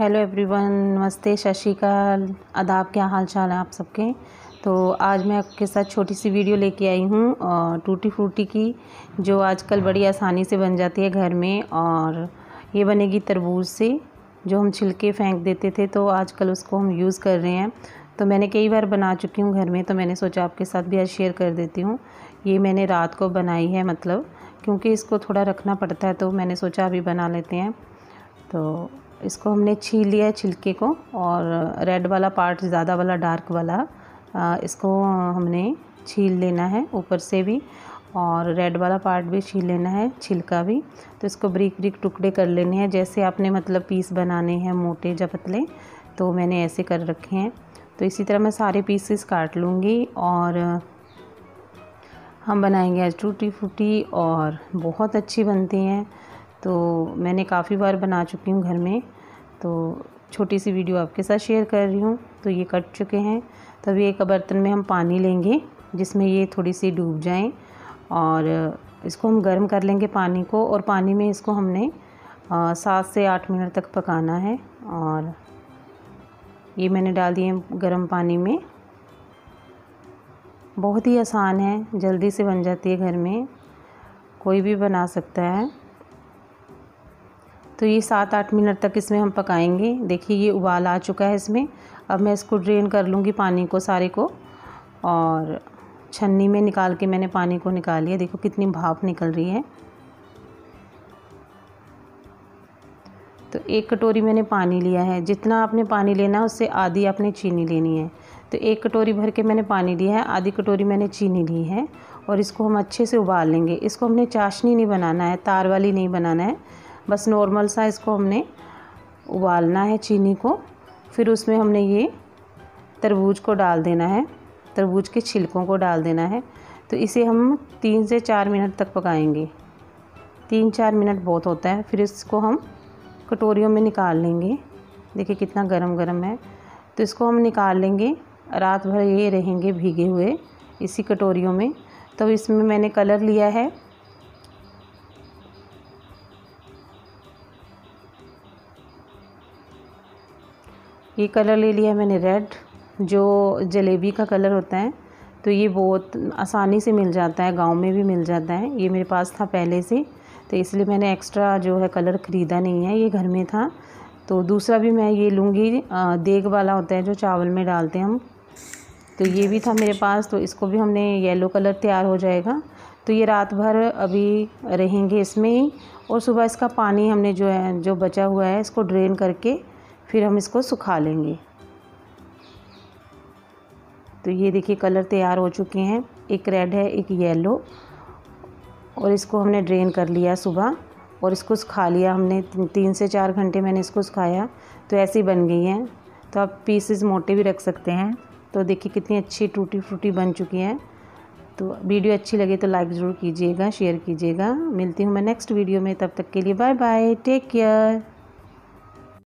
hello everyone नमस्ते शशिकाल श्रीकाल आदाब क्या हाल चाल है आप सबके तो आज मैं आपके साथ छोटी सी वीडियो लेके आई हूँ टूटी फ्रूटी की जो आजकल बड़ी आसानी से बन जाती है घर में और ये बनेगी तरबूज से जो हम छिलके फेंक देते थे तो आजकल उसको हम यूज़ कर रहे हैं तो मैंने कई बार बना चुकी हूँ घर में तो मैंने सोचा आपके साथ भी आज शेयर कर देती हूँ ये मैंने रात को बनाई है मतलब क्योंकि इसको थोड़ा रखना पड़ता है तो मैंने सोचा अभी बना लेते हैं तो इसको हमने छील लिया है छिलके को और रेड वाला पार्ट ज़्यादा वाला डार्क वाला इसको हमने छील लेना है ऊपर से भी और रेड वाला पार्ट भी छील लेना है छिलका भी तो इसको ब्रिक ब्रिक टुकड़े कर लेने हैं जैसे आपने मतलब पीस बनाने हैं मोटे या पतले तो मैंने ऐसे कर रखे हैं तो इसी तरह मैं सारे पीसेस काट लूँगी और हम बनाएंगे आज टूटी फूटी और बहुत अच्छी बनती हैं तो मैंने काफ़ी बार बना चुकी हूँ घर में तो छोटी सी वीडियो आपके साथ शेयर कर रही हूँ तो ये कट चुके हैं तब एक बर्तन में हम पानी लेंगे जिसमें ये थोड़ी सी डूब जाएं और इसको हम गर्म कर लेंगे पानी को और पानी में इसको हमने सात से आठ मिनट तक पकाना है और ये मैंने डाल दिए गर्म पानी में बहुत ही आसान है जल्दी से बन जाती है घर में कोई भी बना सकता है तो ये सात आठ मिनट तक इसमें हम पकाएंगे देखिए ये उबाल आ चुका है इसमें अब मैं इसको ड्रेन कर लूँगी पानी को सारे को और छन्नी में निकाल के मैंने पानी को निकाल लिया देखो कितनी भाप निकल रही है तो एक कटोरी मैंने पानी लिया है जितना आपने पानी लेना है उससे आधी आपने चीनी लेनी है तो एक कटोरी भर के मैंने पानी लिया है आधी कटोरी मैंने चीनी ली है और इसको हम अच्छे से उबाल लेंगे इसको हमने चाशनी नहीं बनाना है तार वाली नहीं बनाना है बस नॉर्मल सा इसको हमने उबालना है चीनी को फिर उसमें हमने ये तरबूज को डाल देना है तरबूज के छिलकों को डाल देना है तो इसे हम तीन से चार मिनट तक पकाएंगे तीन चार मिनट बहुत होता है फिर इसको हम कटोरियों में निकाल लेंगे देखिए कितना गरम गरम है तो इसको हम निकाल लेंगे रात भर ये रहेंगे भीगे हुए इसी कटोरियों में तो इसमें मैंने कलर लिया है ये कलर ले लिया मैंने रेड जो जलेबी का कलर होता है तो ये बहुत आसानी से मिल जाता है गांव में भी मिल जाता है ये मेरे पास था पहले से तो इसलिए मैंने एक्स्ट्रा जो है कलर ख़रीदा नहीं है ये घर में था तो दूसरा भी मैं ये लूँगी देग वाला होता है जो चावल में डालते हैं हम तो ये भी था मेरे पास तो इसको भी हमने येलो कलर तैयार हो जाएगा तो ये रात भर अभी रहेंगे इसमें ही और सुबह इसका पानी हमने जो है जो बचा हुआ है इसको ड्रेन करके फिर हम इसको सुखा लेंगे तो ये देखिए कलर तैयार हो चुके हैं एक रेड है एक येलो और इसको हमने ड्रेन कर लिया सुबह और इसको सुखा लिया हमने तीन से चार घंटे मैंने इसको सुखाया तो ऐसी बन गई हैं तो आप पीसेस मोटे भी रख सकते हैं तो देखिए कितनी अच्छी टूटी फूटी बन चुकी हैं तो वीडियो अच्छी लगे तो लाइक ज़रूर कीजिएगा शेयर कीजिएगा मिलती हूँ मैं नेक्स्ट वीडियो में तब तक के लिए बाय बाय टेक केयर